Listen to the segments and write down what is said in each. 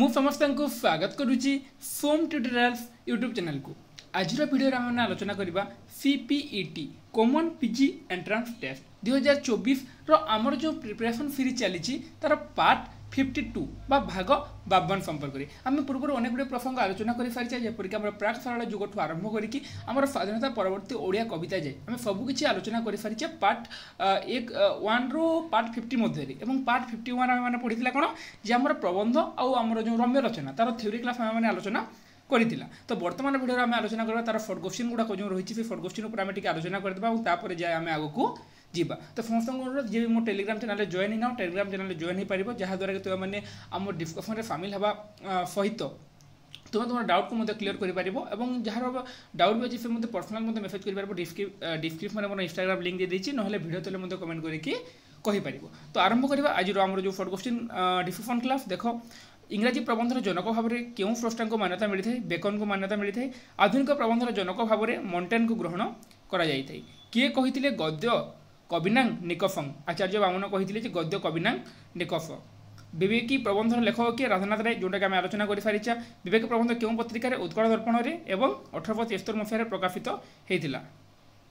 ମୁଁ ସମସ୍ତଙ୍କୁ ସ୍ୱାଗତ କରୁଛି ସୋମ୍ ଟ୍ୟୁଟୋରିଆଲ୍ସ ୟୁଟ୍ୟୁବ୍ ଚ୍ୟାନେଲକୁ ଆଜିର ଭିଡ଼ିଓରେ ଆମେ ଆଲୋଚନା କରିବା CPET common PG entrance test ଦୁଇହଜାର ଚବିଶର ଆମର ଯେଉଁ ପ୍ରିପାରେସନ୍ ସିରିଜ୍ ଚାଲିଛି ତା'ର ପାର୍ଟ ফিফটি টু বা ভাগ বাবন সম্পর্কে আমি পূর্বর গুড়ি প্রসঙ্গ আলোচনা করে সারিছে যেপরিকি আমার প্রাক সারলা যুগঠু আরম্ভ করি আমার স্বাধীনতা পরবর্তী ওড়িয়া কবিতা যায় আমি সবুকিছি আলোচনা করে সারিছে পার্ট এক ওয়ান রু পার্ট ফিফটি মধ্যে এবং পার্ট ফিফটি ওয়ান আমি মানে পড়ি কোণ যে আমার প্রবন্ধ আমার যে রম্য রচনা তার থিওরি ক্লাস আমি মানে আলোচনা করেছিলা তো বর্তমানে ভিডিওরে আমি আলোচনা করবা তার ফোর্ট কোশ্চিন গুড়া যে রয়েছে সেই ফোর্ট কোশ্চিন উপরে আমি টিকি আলোচনা করে দেবা এবং তারপরে যাই আমি আগুক ଯିବା ତ ସମସ୍ତଙ୍କର ଅନୁରୋଧ ଯିଏ ବି ମୋ ଟେଲିଗ୍ରାମ ଚ୍ୟାନେଲରେ ଜଏନ୍ ହେଇନାହୁଁ ଟେଲିଗ୍ରାମ ଚ୍ୟାନେଲରେ ଜଏନ୍ ହେଇପାରିବ ଯାହାଦ୍ୱାରା କି ତୁମେମାନେ ଆମ ଡିସ୍କସନ୍ରେ ସାମିଲ ହେବା ସହିତ ତୁମେ ତୁମର ଡାଉଟ୍କୁ ମଧ୍ୟ କ୍ଲିୟର କରିପାରିବ ଏବଂ ଯାହାର ଡାଉଟ୍ ବି ଅଛି ସେ ମଧ୍ୟ ପର୍ସନାଲ୍ ମଧ୍ୟ ମେସେଜ୍ କରିପାରିବ ଡିସ୍କ୍ରିପ୍ସନ୍ରେ ମୋର ଇନ୍ଷ୍ଟାଗ୍ରାମ ଲିଙ୍କ୍ ଦେଇଦେଇଛି ନହେଲେ ଭିଡ଼ିଓ ତଳେ ମଧ୍ୟ କମେଣ୍ଟ କରିକି କହିପାରିବ ତ ଆରମ୍ଭ କରିବା ଆଜିର ଆମର ଯେଉଁ ଫୋର୍ଟ କ୍ୱେଶ୍ଚିନ୍ ଡିସ୍କସନ୍ କ୍ଲାସ୍ ଦେଖ ଇଂରାଜୀ ପ୍ରବନ୍ଧର ଜନକ ଭାବରେ କେଉଁ ফ্রস্টাঙ্ক ମାନ୍ୟତା ମିଳିଥାଏ থাকে ମାନ୍ୟତା ମିଳିଥାଏ ଆଧୁନିକ থাকে ଜନକ ଭାବରେ জনক ଗ୍ରହଣ କରାଯାଇଥାଏ କିଏ କହିଥିଲେ ଗଦ୍ୟ কবিনাং নিকফং আচার্য বামন কে যে গদ্য কবিনাং নিকফ বিবেকী প্রবন্ধর লেখক কি রাধানাথ রায় যেটাকে আমি আলোচনা করে সারিছা বিবেকী প্রবন্ধ কেউ পত্রিকার উৎকল দর্পণের এবং অঠরশ তেস্তর মশায় প্রকাশিত হয়েছিল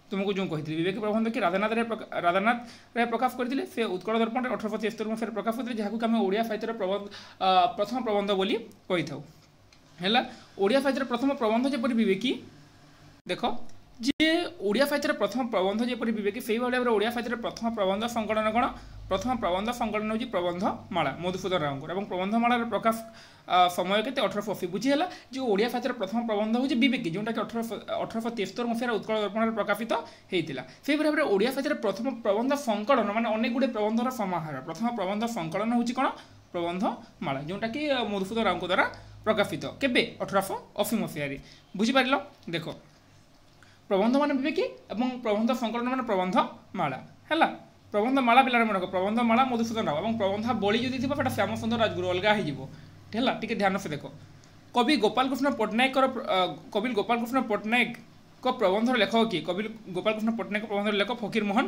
তুমি যে কহিলি বিবেকী প্রবন্ধ কি রাধানাথ রায় রাধানাথ রায় প্রকাশ করে সে উৎকল দর্পণের অঠরশ তেস্তর মশায় প্রকাশ করে যা আমি ওড়িয়া সাহিত্যের প্রবন্ধ প্রথম প্রবন্ধ বলে কই থাকি ହେଲା ଓଡ଼ିଆ ସାହିତ୍ୟର ପ୍ରଥମ ପ୍ରବନ୍ଧ ଯେପରି ବିବେକୀ ଓଡ଼ିଆ ସାହିତ୍ୟର ପ୍ରଥମ ପ୍ରବନ୍ଧ ଯେପରି ବିବେକୀ ସେହିଭଳି ଭାବରେ ଓଡ଼ିଆ ସାହିତ୍ୟର ପ୍ରଥମ ପ୍ରବନ୍ଧ ସଂକଳନ କ'ଣ ପ୍ରଥମ ପ୍ରବନ୍ଧ ସଂକଳନ ହେଉଛି ପ୍ରବନ୍ଧମାଳା ମଧୁସୂଦନ ରାଓଙ୍କର ଏବଂ ପ୍ରବନ୍ଧମାଳାର ପ୍ରକାଶ ସମୟ କେତେ ଅଠରଶହ ଅଶୀ ବୁଝିହେଲା ଯେ ଓଡ଼ିଆ ସାହିତ୍ୟର ପ୍ରଥମ ପ୍ରବନ୍ଧ ହେଉଛି ବିବେକୀ ଯେଉଁଟାକି ଅଠର ଅଠରଶହ ତେସ୍ତୋରି ମସିହାରେ ଉତ୍କଳ ଦର୍ପଣରେ ପ୍ରକାଶିତ ହେଇଥିଲା ସେହିପରି ଭାବରେ ଓଡ଼ିଆ ସାହିତ୍ୟର ପ୍ରଥମ ପ୍ରବନ୍ଧ ସଂକଳନ ମାନେ ଅନେକ ଗୁଡ଼ିଏ ପ୍ରବନ୍ଧର ସମାହାର ପ୍ରଥମ ପ୍ରବନ୍ଧ ସଂକଳନ ହେଉଛି କ'ଣ ପ୍ରବନ୍ଧମାଳା ଯେଉଁଟାକି ମଧୁସୂଦନ ରାଓଙ୍କ ଦ୍ୱାରା ପ୍ରକାଶିତ କେବେ ଅଠରଶହ ଅଶୀ ମସିହାରେ ବୁଝିପାରିଲ ଦେଖ প্রবন্ধ মানে বিবেকী এবং প্রবন্ধ সংকলন মানে প্রবন্ধমালা ହେଲା প্রবন্ধমালা ପିଲାର ମନେ ରଖ ପ୍ରବନ୍ଧମାଳା ମଧୁସୂଦନ ରାଓ ଏବଂ ପ୍ରବନ୍ଧାବଳୀ ଯଦି ଥିବ ସେଇଟା ଶ୍ୟାମସୁନ୍ଦର ରାଜଗୁରୁ ଅଲଗା ହେଇଯିବ ହେଲା ଟିକେ ଧ୍ୟାନ ସେ ଦେଖ କବି ଗୋପାଳ କୃଷ୍ଣ ପଟ୍ଟନାୟକର କବି ଗୋପାଳ କୃଷ୍ଣ ପଟ୍ଟନାୟକଙ୍କ ପ୍ରବନ୍ଧର ଲେଖକ କିଏ କବି ଗୋପାଳ କୃଷ୍ଣ ପଟ୍ଟନାୟକ ପ୍ରବନ୍ଧର ଲେଖକ ଫକୀରମୋହନ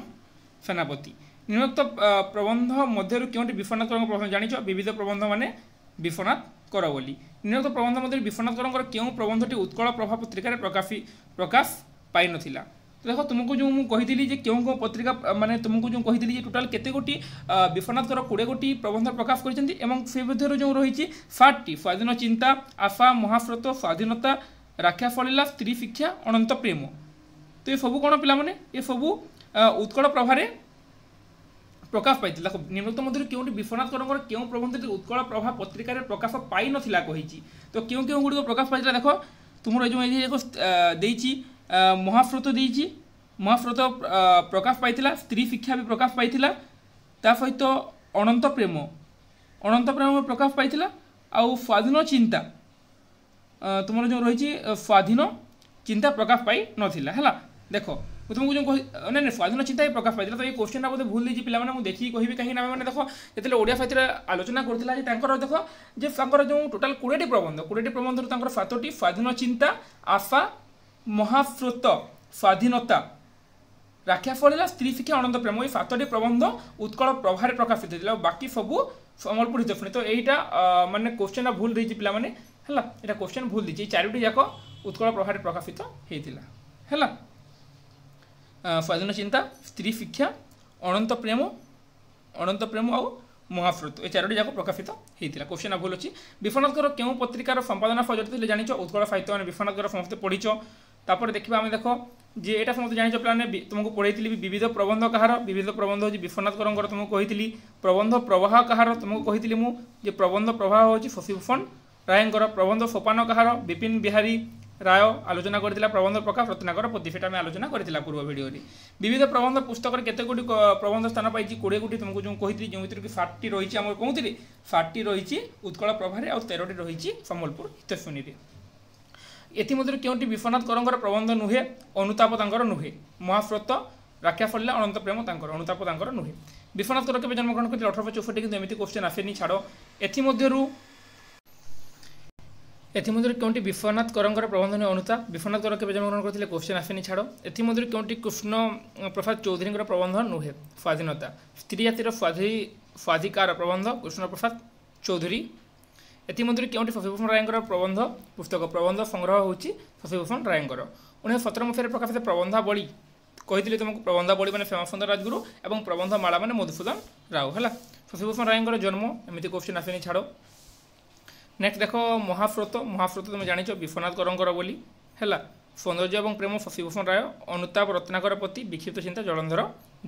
ସେନାପତି ନିମ୍ନୋକ୍ତ ପ୍ରବନ୍ଧ ମଧ୍ୟରୁ କେଉଁଠି ବିଶ୍ୱନାଥଙ୍କ ପ୍ରବନ୍ଧ ଜାଣିଛ ବିବିଧ ପ୍ରବନ୍ଧ ମାନେ ବିଶ୍ୱନାଥ କର ବୋଲି ନିମ୍ନୋକ୍ତ ପ୍ରବନ୍ଧ ମଧ୍ୟରୁ ବିଶ୍ୱନାଥଙ୍କର କେଉଁ ପ୍ରବନ୍ଧଟି ଉତ୍କଳ ପ୍ରଭା ପତ୍ରିକାରେ ପ୍ରକାଶି ପ୍ରକାଶ ପାଇନଥିଲା ଦେଖ ତୁମକୁ ଯେଉଁ ମୁଁ କହିଥିଲି ଯେ କେଉଁ କେଉଁ ପତ୍ରିକା ମାନେ ତୁମକୁ ଯେଉଁ କହିଥିଲି ଯେ ଟୋଟାଲ୍ କେତେ ଗୋଟି ବିଶ୍ୱନାଥଙ୍କର କୋଡ଼ିଏ ଗୋଟି ପ୍ରବନ୍ଧ ପ୍ରକାଶ କରିଛନ୍ତି ଏବଂ ସେ ମଧ୍ୟରୁ ଯେଉଁ ରହିଛି ସାତଟି ସ୍ୱାଧୀନ ଚିନ୍ତା ଆଶା ମହାସ୍ରୋତ ସ୍ୱାଧୀନତା ରାକ୍ଷା ଫଳିଲା ସ୍ତ୍ରୀ ଶିକ୍ଷା ଅନନ୍ତ ପ୍ରେମ ତ ଏସବୁ କ'ଣ ପିଲାମାନେ ଏସବୁ ଉତ୍କଳ ପ୍ରଭାରେ ପ୍ରକାଶ ପାଇଥିଲା ନିମ୍ନତ ମଧ୍ୟରୁ କେଉଁଠି ବିଶ୍ୱନାଥଙ୍କର କେଉଁ ପ୍ରବନ୍ଧଟି ଉତ୍କଳ ପ୍ରଭା ପତ୍ରିକାରେ ପ୍ରକାଶ ପାଇନଥିଲା କହିଛି ତ କେଉଁ କେଉଁ ଗୁଡ଼ିକ ପ୍ରକାଶ ପାଇଥିଲା ଦେଖ ତୁମର ଏ ଯେଉଁ ଏଇ ଦେଇଛି ମହାସ୍ରୋତ ଦେଇଛି ମହାସ୍ରୋତ ପ୍ରକାଶ ପାଇଥିଲା ସ୍ତ୍ରୀ ଶିକ୍ଷା ବି ପ୍ରକାଶ ପାଇଥିଲା ତା ସହିତ ଅନନ୍ତ ପ୍ରେମ ଅନନ୍ତ ପ୍ରେମ ପ୍ରକାଶ ପାଇଥିଲା ଆଉ ସ୍ୱାଧୀନ ଚିନ୍ତା ତୁମର ଯେଉଁ ରହିଛି ସ୍ୱାଧୀନ ଚିନ୍ତା ପ୍ରକାଶ ପାଇନଥିଲା ହେଲା ଦେଖ ମୁଁ ତୁମକୁ ଯେଉଁ କହି ନାଇଁ ନାଇଁ ସ୍ୱାଧୀନ ଚିନ୍ତା ହିଁ ପ୍ରକାଶ ପାଇଥିଲା ତ ଏ କୋଶ୍ଚିନ୍ଟା ବୋଧେ ଭୁଲ ଦେଇଛି ପିଲାମାନେ ମୁଁ ଦେଖିକି କହିବି କାହିଁକି ନା ମାନେ ଦେଖ ଯେତେବେଳେ ଓଡ଼ିଆ ସାହିତ୍ୟରେ ଆଲୋଚନା କରୁଥିଲା ଯେ ତାଙ୍କର ଦେଖ ଯେ ତାଙ୍କର ଯେଉଁ ଟୋଟାଲ୍ କୋଡ଼ିଏଟି ପ୍ରବନ୍ଧ କୋଡ଼ିଏଟି ପ୍ରବନ୍ଧରୁ ତାଙ୍କର ସାତଟି ସ୍ୱାଧୀନ ଚିନ୍ତା ଆଶା মহাস্রোত স্বাধীনতা রাখিয়া ফল হলো স্ত্রী শিক্ষা অনন্ত প্রেম এই সাতটি প্রবন্ধ উৎকল প্রভারে প্রকাশিত হয়েছিল বাকি সব সম্বলপুর হিসাব শুনে তো এইটা মানে কোশ্চেনটা ভুল দিয়েছি মানে হল এটা কোশ্চেন ভুল দিয়েছে এই চারোটি যাক উৎকল প্রভারে প্রকাশিত হয়েছিল হল স্বাধীন চিন্তা স্ত্রী শিক্ষা অনন্ত প্রেম অনন্ত প্রেম আউ মহাফ্রুত এই চারোটি যাক প্রকাশিত হয়েছিল কোশ্চেন ভুল অছি বিফনগর কেউ পত্রিকার সম্পাদনা ফল জড়িত জাঁচ উৎকল সাহিত্য মানে বিফনগর সমস্ত পড়িছ তারপরে দেখবা আমি দেখো যে এটা সমস্ত জাঁচ পিলানে তোমাকে পড়াইলি বিবিধ প্রবন্ধ কাহার বিবিধ প্রবন্ধ হচ্ছে বিশ্বনাথ করঙ্কর তোমাকে কহিলি প্রবন্ধ প্রবাহ কাহার তোমাকে কহিলি মু যে প্রবন্ধ প্রবাহ হচ্ছে শশীভূষণ রায়ঙ্কর প্রবন্ধ সোপান কাহার বিপিন বিহারী রায় আলোচনা করে প্রবন্ধ প্রকাশ রত্নাকর পোথি সেটা আমি আলোচনা করে পূর্ব ভিডিওরে বিবিধ প্রবন্ধ পুস্তকের কেতগুটি প্রবন্ধ স্থান পাইছি কোড়ি গোটি তোমাকে যে কহিলি যে ভিতরে ষাটটি রয়েছে আমার কোথায় ষাটটি রয়েছে উৎকল প্রভারে আর তেরোটি রয়েছে সম্বলপুর হিতস্বনী ଏଥିମଧ୍ୟରୁ କେଉଁଟି ବିଶ୍ୱନାଥ କରଙ୍କର ପ୍ରବନ୍ଧ ନୁହେଁ ଅନୁତାପ ତାଙ୍କର ନୁହେଁ ମହାସ୍ରୋତ ରାକ୍ଷା ଫଳିଲା ଅନନ୍ତ ପ୍ରେମ ତାଙ୍କର ଅନୁତାପ ତାଙ୍କର ନୁହେଁ ବିଶ୍ୱନାଥ କର କେବେ ଜନ୍ମଗ୍ରହଣ କରିଥିଲେ ଅଠର ଚଉଷଠି କିନ୍ତୁ ଏମିତି କୋଶ୍ଚିନ୍ ଆସେନି ଛାଡ଼ ଏଥିମଧ୍ୟରୁ ଏଥିମଧ୍ୟରୁ କେଉଁଟି ବିଶ୍ୱନାଥ କରଙ୍କର ପ୍ରବନ୍ଧ ନୁହେଁ ଅନୁତାପ ବିଶ୍ୱନାଥ କର କେବେ ଜନ୍ମଗ୍ରହଣ କରିଥିଲେ କୋଶ୍ଚିନ୍ ଆସେନି ଛାଡ଼ ଏଥିମଧ୍ୟରୁ କେଉଁଟି କୃଷ୍ଣ ପ୍ରସାଦ ଚୌଧୁରୀଙ୍କର ପ୍ରବନ୍ଧ ନୁହେଁ ସ୍ୱାଧୀନତା ସ୍ତ୍ରୀ ଜାତିର ସ୍ୱାଧୀ ସ୍ୱାଧିକାର ପ୍ରବନ୍ଧ କୃଷ୍ଣ ପ୍ରସାଦ ଚୌଧୁରୀ ଏଥିମଧ୍ୟରୁ କେଉଁଠି ଶଶିଭୂଷଣ ରାୟଙ୍କର ପ୍ରବନ୍ଧ ପୁସ୍ତକ ପ୍ରବନ୍ଧ ସଂଗ୍ରହ ହେଉଛି ଶଶିଭୂଷଣ ରାୟଙ୍କର ଉଣେଇଶହ ସତର ମସିହାରେ ପ୍ରକାଶିତ ପ୍ରବନ୍ଧାବଳୀ କହିଥିଲି ତୁମକୁ ପ୍ରବନ୍ଧାବଳୀ ମାନେ ଶ୍ୟାମାସୁନ୍ଦର ରାଜଗୁରୁ ଏବଂ ପ୍ରବନ୍ଧମାଳା ମାନେ ମଧୁସୂଦନ ରାଓ ହେଲା ଶଶିଭୂଷଣ ରାୟଙ୍କର ଜନ୍ମ ଏମିତି କୋଶ୍ଚିନ୍ ଆସେନି ଛାଡ଼ ନେକ୍ସଟ ଦେଖ ମହାସ୍ରୋତ ମହାସ୍ରୋତ ତୁମେ ଜାଣିଛ ବିଶ୍ୱନାଥ କରଙ୍କର ବୋଲି ହେଲା ସୌନ୍ଦର୍ଯ୍ୟ ଏବଂ ପ୍ରେମ ଶଶିଭୂଷଣ ରାୟ ଅନୁତାପ ରତ୍ନାକର ପ୍ରତି ବିକ୍ଷିପ୍ତ ଚିନ୍ତା ଜଳନ୍ଧର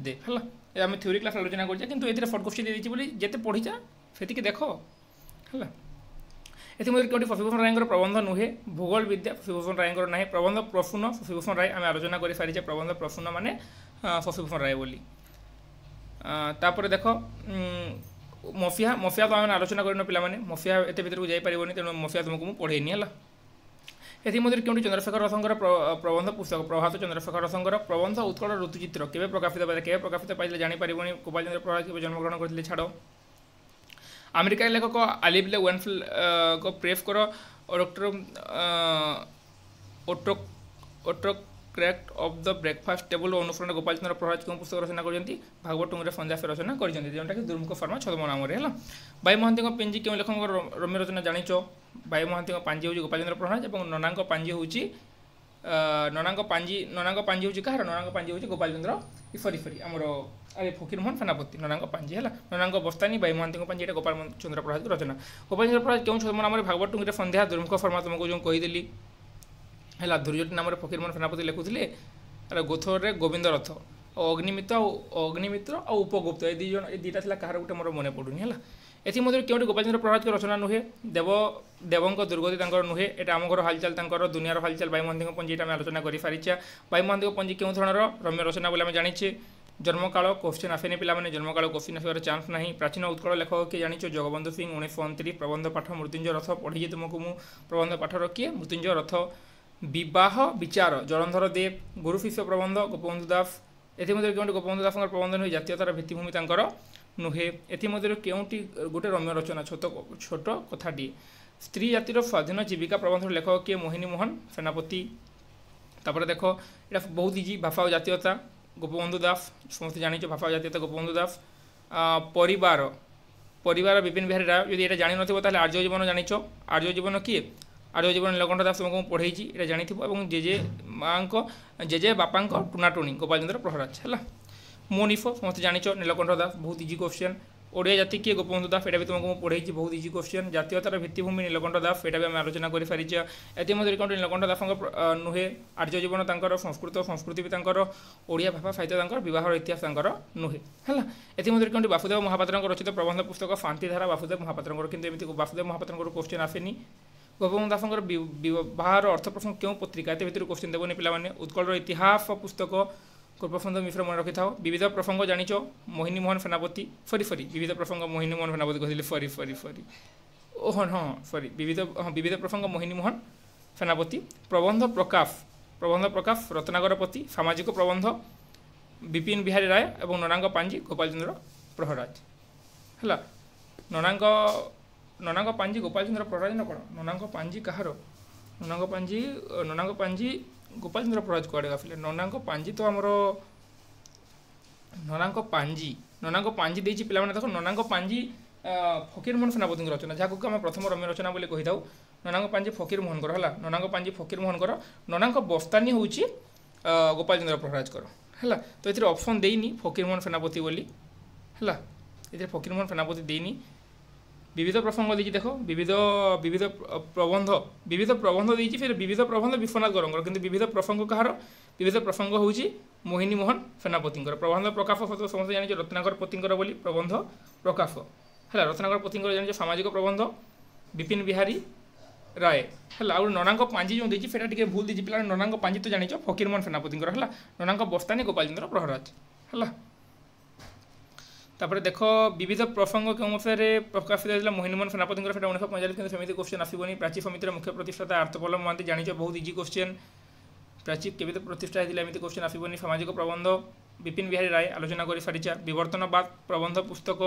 ଦେ ହେଲା ଏ ଆମେ ଥିଓରି କ୍ଲାସ୍ ଆଲୋଚନା କରୁଛେ କିନ୍ତୁ ଏଥିରେ ସର୍ଟ କୋଶ୍ଚିନ୍ ଦେଇଛି ବୋଲି ଯେତେ ପଢ଼ିଛା ସେତିକି ଦେଖ ହେଲା ଏଥିମଧ୍ୟରୁ କେଉଁଠି ଶଶିଭୂଷଣ ରାୟଙ୍କର ପ୍ରବନ୍ଧ ନୁହେଁ ଭୂଗୋଳ ବିଦ୍ୟା ଶଶିଭୂଷଣ ରାୟଙ୍କର ନାହିଁ ପ୍ରବନ୍ଧ ପ୍ରସୂନ ଶଶିଭୂଷଣ ରାୟ ଆମେ ଆଲୋଚନା କରିସାରିଛେ ପ୍ରବନ୍ଧ ପ୍ରଫୁନ୍ନ ମାନେ ଶଶିଭୂଷଣ ରାୟ ବୋଲି ତାପରେ ଦେଖ ମସିହା ମଫିଆ ତ ଆମେ ଆଲୋଚନା କରିନ ପିଲାମାନେ ମସିହା ଏତେ ଭିତରକୁ ଯାଇପାରିବନି ତେଣୁ ମସିହା ତୁମକୁ ମୁଁ ପଢ଼େଇନି ହେଲା ଏଥିମଧ୍ୟରୁ କେଉଁଠି ଚନ୍ଦ୍ରଶେଖର ରଥଙ୍କର ପ୍ରବନ୍ଧ ପୁସ୍ତକ ପ୍ରଭାତ ଚନ୍ଦ୍ରଶେଖର ରଥଙ୍କର ପ୍ରବନ୍ଧ ଉତ୍କଳ ଋତୁଚିତ୍ର କେବେ ପ୍ରକାଶିତ ପାଇଲେ କେବେ ପ୍ରକାଶିତ ପାଇଲେ ଜାଣିପାରିବନି ଗୋପାଳ ଚନ୍ଦ୍ର ପ୍ରଭାତ କେବେ ଜନ୍ମଗ୍ରହଣ କରିଥିଲେ ଛାଡ଼ ଆମେରିକା ଲେଖକ ଆଲିବ୍ଲେ ୱେନଫିଲ୍ଡଙ୍କ ପ୍ରେଫଙ୍କର doctor Otto Otto of the breakfast table ଅନୁସରଣ ଗୋପାଳ ଚନ୍ଦ୍ର ପ୍ରହରାଜଙ୍କ ପୁସ୍ତକ ରଚନା କରିଛନ୍ତି ଭାଗବତ ଟୁଙ୍ଗରେ ସନ୍ଧ୍ୟାସ ରଚନା କରିଛନ୍ତି ଯେଉଁଟାକି ଦୁର୍ମୁଖ ଶର୍ମା ଛଦମ ନାମରେ ହେଲା ବାଇ ମହାନ୍ତିଙ୍କ ପିଞ୍ଜି କେଉଁ ଲେଖକଙ୍କ ରମ୍ୟ ରଚନା ଜାଣିଛ ବାଇ ମହାନ୍ତିଙ୍କ ପାଞ୍ଜି ହେଉଛି ଗୋପାଳ ଚନ୍ଦ୍ର ପ୍ରହରାଜ ଏବଂ ନନାଙ୍କ ପାଞ୍ଜି ହେଉଛି ନନାଙ୍କ ପାଞ୍ଜି ନନାଙ୍କ ପାଞ୍ଜି ହେଉଛି କାହାର ନନାଙ୍କ ପାଞ୍ଜି ହେଉଛି ଗୋପାଳ ଚନ୍ଦ୍ର ଇଫରି ଫରି ଆମର ଆରେ ଫକୀରମୋହନ ସେନାପତି ନନାଙ୍କ ପାଞ୍ଜି ହେଲା ନନାଙ୍କ ବସ୍ତାନୀ ବାଇ ମହାନ୍ତିଙ୍କ ପାଞ୍ଜି ଏଇଟା ଗୋପାଳ ଚନ୍ଦ୍ର ପ୍ରସାଦଙ୍କ ରଚନା ଗୋପାଳ ଚନ୍ଦ୍ର ପ୍ରସାଦ କେଉଁ ଛଦମ ନାମରେ ଭାଗବତ ଟୁଙ୍ଗିରେ ସନ୍ଧ୍ୟା ଦୁର୍ମୁଖ ଶର୍ମା ତୁମକୁ ଯେଉଁ କହିଦେଲି ହେଲା ଧୁର୍ଯ୍ୟଟି ନାମରେ ଫକୀରମୋହନ ସେନାପତି ଲେଖୁଥିଲେ ଆରେ ଗୋଥରେ ଗୋବିନ୍ଦ ରଥ ଆଉ ଅଗ୍ନିମିତ୍ର ଆଉ ଅଗ୍ନିମିତ୍ର ଆଉ ଉପଗୁପ୍ତ ଏ ଦୁଇ ଜଣ ଏ ଦୁଇଟା ଥିଲା କାହାର ଗୋଟେ ମୋର ମନେ ପଡ଼ୁନି ହେଲା ଏଥିମଧ୍ୟରୁ କେଉଁଠି ଗୋପାଳ ଚନ୍ଦ୍ର ପ୍ରହ୍ଲାଦଙ୍କ ରଚନା ନୁହେଁ ଦେବ ଦେବଙ୍କ ଦୁର୍ଗତି ତାଙ୍କର ନୁହେଁ ଏଇଟା ଆମ ଘର ହାଲଚାଲ ତାଙ୍କର ଦୁନିଆର ହାଲଚାଲ ବାୟୁମହାନ୍ତିଙ୍କ ପଞ୍ଜି ଏଇଟା ଆମେ ଆଲୋଚନା କରିସାରିଛେ ବାୟୁମହାନ୍ତିଙ୍କ ପଞ୍ଜି କେଉଁ ଧରଣର ରମ୍ୟ ରଚନା ବୋଲି ଆମେ ଜାଣିଛେ ଜନ୍ମକାଳ କୋଶ୍ଚିନ୍ ଆସେନି ପିଲାମାନେ ଜନ୍ମକାଳ କୋଶ୍ଚିନ୍ ଆସିବାର ଚାନ୍ସ ନାହିଁ ପ୍ରାଚୀନ ଉତ୍କଳ ଲେଖକ କିଏ ଜାଣିଛ ଜଗବନ୍ଧୁ ସିଂ ଉଣେଇଶହ ଅଣତିରିଶ ପ୍ରବନ୍ଧ ପାଠ ମୃତ୍ୟୁଞ୍ଜୟ ରଥ ପଢ଼ିଛି ତୁମକୁ ମୁଁ ପ୍ରବନ୍ଧ ପାଠର କିଏ ମୃତ୍ୟୁଞ୍ଜୟ ରଥ ବିବାହ ବିଚାର ଜଳନ୍ଧର ଦେବ ଗୁରୁ ଶିଷ୍ୟ ପ୍ରବନ୍ଧ ଗୋପବନ୍ଧୁ ଦାସ ଏଥିମଧ୍ୟରୁ କେଉଁଠି ଗୋପବନ୍ଧୁ ଦାସଙ୍କର ପ୍ରବନ୍ଧ ନୁହେଁ ଜାତୀୟତାର ଭିତ୍ତିଭୂମି ତାଙ୍କର ନୁହେଁ ଏଥିମଧ୍ୟରୁ କେଉଁଠି ଗୋଟେ ରମ୍ୟ ରଚନା ଛୋଟ ଛୋଟ କଥାଟିଏ ସ୍ତ୍ରୀ ଜାତିର ସ୍ୱାଧୀନ ଜୀବିକା ପ୍ରବନ୍ଧର ଲେଖକ କିଏ ମୋହିନୀ ମୋହନ ସେନାପତି ତାପରେ ଦେଖ ଏଇଟା ବହୁତ ଇଜି ଭାଷା ଓ ଜାତୀୟତା ଗୋପବନ୍ଧୁ ଦାସ ସମସ୍ତେ ଜାଣିଛ ଭାଷା ଜାତୀୟତା ଗୋପବନ୍ଧୁ ଦାସ ପରିବାର ପରିବାର ବିପିନ ବିହାରୀ ରାୟ ଯଦି ଏଇଟା ଜାଣିନଥିବ ତାହେଲେ ଆର୍ଯ୍ୟ ଜୀବନ ଜାଣିଛ ଆର୍ଯ୍ୟ ଜୀବନ କିଏ ଆର୍ଯ୍ୟ ଜୀବନ ନୀଳକଣ୍ଠ ଦାସ ତୁମକୁ ମୁଁ ପଢ଼େଇଛି ଏଇଟା ଜାଣିଥିବ ଏବଂ ଜେଜେ ମାଆଙ୍କ ଜେଜେ ବାପାଙ୍କ ଟୁଣାଟୁଣି ଗୋପାଳଚନ୍ଦ୍ର ପ୍ରହରାଜ ହେଲା ମୋ ନିଫ ସମସ୍ତେ ଜାଣିଛ ନୀଳକଣ୍ଠ ଦାସ ବହୁତ ଇଜି କ୍ୱେଶ୍ଚନ୍ ଓଡ଼ିଆ ଜାତିକି ଗୋପବନ୍ଧୁ ଦାସ ଏଇଟା ବି ତୁମକୁ ମୁଁ ପଢ଼େଇଛି ବହୁତ ଇଜି କ୍ୱେଶ୍ଚନ୍ ଜାତୀୟତାର ଭିତ୍ତିଭୂମି ନୀଳକଣ୍ଠ ଦାସ ଏଇଟା ବି ଆମେ ଆଲୋଚନା କରିପାରିଛେ ଏଥିମଧ୍ୟରେ କ'ଣ ନୀଳକଣ୍ଠ ଦାସଙ୍କ ନୁହେଁ ଆର୍ଯ୍ୟ ଜୀବନ ତାଙ୍କର ସଂସ୍କୃତ ସଂସ୍କୃତି ବି ତାଙ୍କର ଓଡ଼ିଆ ଭାଷା ସାହିତ୍ୟ ତାଙ୍କର ବିବାହର ଇତିହାସ ତାଙ୍କର ନୁହେଁ ହେଲା ଏଥିମଧ୍ୟରେ କ'ଣ ବାସୁଦେବ ମହାପାତ୍ରଙ୍କ ରଚିତ ପ୍ରବନ୍ଧ ପୁସ୍ତକ ଶାନ୍ତିଧାରା ବାସୁଦେବ ମହାପାତ୍ରଙ୍କର କିନ୍ତୁ ଏମିତି ବାସୁଦେବ ମହାପାତ୍ରଙ୍କର କ୍ୱେଶ୍ଚନ୍ ଆସେନି ଗୋପବନ୍ଧୁ ଦାସଙ୍କର ବିବାହର ଅର୍ଥ ପ୍ରସଙ୍ଗ କେଉଁ ପତ୍ରିକା ଏତେ ଭିତରୁ କ୍ୱେଶ୍ଚନ୍ ଦେବନି ପିଲାମାନେ ଉତ୍କଳର ଇତିହାସ ପୁସ୍ତକ ପୂର୍ବବନ୍ଧୁ ମିଶ୍ର ମନେ ରଖିଥାଉ ବିବିଧ ପ୍ରସଙ୍ଗ ଜାଣିଛ ମୋହିନୀ ମୋହନ ସେନାପତି ସରି ସରି ବିବିଧ ପ୍ରସଙ୍ଗ ମୋହିନୀ ମୋହନ ସେନାପତି କହିଥିଲି ସରି ସରି ସରି ଓ ହଁ ହଁ ସରି ବିବିଧ ହଁ ବିବିଧ ପ୍ରସଙ୍ଗ ମୋହିନୀ ମୋହନ ସେନାପତି ପ୍ରବନ୍ଧ ପ୍ରକାଶ প্রবন্ধ প্রকাশ রত্নাগরপতি সামাজিক প্রবন্ধ বিপিন বিহারী রায় এবং ননাঙ্গ পাঞ্জি গোপালচন্দ্র প্রহরাজ হল ননাঙ্গ ননাঙ্গ পাঞ্জি গোপালচন্দ্র প্রহরাজ ন কোণ ননাঙ্গ পাঞ্জি কাহার ননাঙ্গ পাঞ্জি ননাঙ্গ পাঞ্জি ଗୋପାଳଚନ୍ଦ୍ର ପ୍ରରାଜ କୁଆଡ଼େ ଗାଫିଲେ ନନାଙ୍କ ପାଞ୍ଜି ତ ଆମର ନନାଙ୍କ ପାଞ୍ଜି ନନାଙ୍କ ପାଞ୍ଜି ଦେଇଛି ପିଲାମାନେ ଦେଖ ନନାଙ୍କ ପାଞ୍ଜି ଫକୀରମୋହନ ସେନାପତିଙ୍କ ରଚନା ଯାହାକୁ ଆମେ ପ୍ରଥମ ରମ୍ୟ ରଚନା ବୋଲି କହିଥାଉ ନନାଙ୍କ ପାଞ୍ଜି ଫକୀରମୋହନଙ୍କର ହେଲା ନନାଙ୍କ ପାଞ୍ଜି ଫକୀରମୋହନଙ୍କର ନନାଙ୍କ ବସ୍ତାନୀ ହେଉଛି ଗୋପାଳଚନ୍ଦ୍ର ପ୍ରହରାଜଙ୍କର ହେଲା ତ ଏଥିରେ ଅପସନ୍ ଦେଇନି ଫକୀରମୋହନ ସେନାପତି ବୋଲି ହେଲା ଏଥିରେ ଫକୀରମୋହନ ସେନାପତି ଦେଇନି বিবিধ প্রসঙ্গ দিয়েছি দেখো বিবিধ বিবিধ প্রবন্ধ বিবিধ প্রবন্ধ দিয়েছি ফের বিবিধ প্রবন্ধ বিশ্বনাথ গরঙ্গর কিন্তু বিবিধ প্রসঙ্গ কাহার বিবিধ প্রসঙ্গ হচ্ছে মোহিনী মোহন সেনাপতিঙ্কর প্রবন্ধ প্রকাশ সমস্ত জানিছ রত্নাকর পতিঙ্কর বলে প্রবন্ধ প্রকাশ হল রত্নাকর পতিঙ্কর জানিছ সামাজিক প্রবন্ধ বিপিন বিহারী রায় হল আর ননাঙ্ক পাঞ্জি যে দিয়েছি সেটা টিকিয়ে ভুল দিয়েছি পিলা ননাঙ্ক পাঞ্জি তো জানিছ ফকিরমোহন সেনাপতিঙ্কর হল ননাঙ্ক বস্তানী গোপালচন্দ্র প্রহরাজ হলা তারপরে দেখ বিবিধ প্রসঙ্গ কেউ অনুসারে প্রকাশিত হয়েছিল মহিনমোহন সেনাপতি সেটা উনিশশো পঁয়তাল্লিশ কিন্তু সেমিতি কোশ্চেন আসবনি প্রাচী সমিতির মুখ্য প্রতিষ্ঠাতা আর্থপল্লব মহান্তি জানিছ বহু ইজি কোশ্চেন প্রাচী কেবিতে প্রতিষ্ঠা হয়েছিল এমিতি কোশ্চেন আসবনি সামাজিক প্রবন্ধ বিপিন বিহারী রায় আলোচনা করে সারিছা বিবর্তনবাদ প্রবন্ধ পুস্তক